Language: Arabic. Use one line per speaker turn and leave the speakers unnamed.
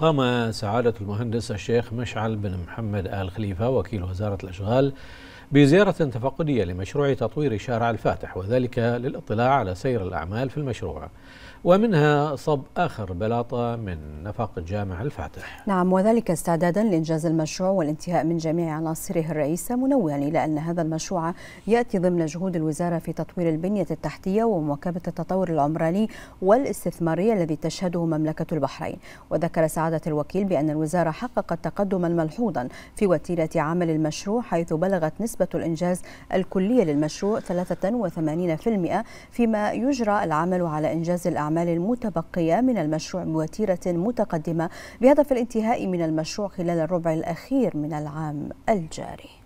قام سعادة المهندس الشيخ مشعل بن محمد آل خليفة وكيل وزارة الأشغال بزيارة تفقدية لمشروع تطوير شارع الفاتح وذلك للاطلاع على سير الأعمال في المشروع ومنها صب آخر بلاطة من نفق جامع الفاتح
نعم وذلك استعدادا لإنجاز المشروع والانتهاء من جميع عناصره الرئيسة منوعا إلى أن هذا المشروع يأتي ضمن جهود الوزارة في تطوير البنية التحتية ومواكبة التطور العمراني والاستثماري الذي تشهده مملكة البحرين وذكر سعادة سعادة الوكيل بأن الوزارة حققت تقدما ملحوظا في وتيرة عمل المشروع حيث بلغت نسبة الإنجاز الكلية للمشروع 83% فيما يجرى العمل على إنجاز الأعمال المتبقية من المشروع بوتيرة متقدمة بهدف الانتهاء من المشروع خلال الربع الأخير من العام الجاري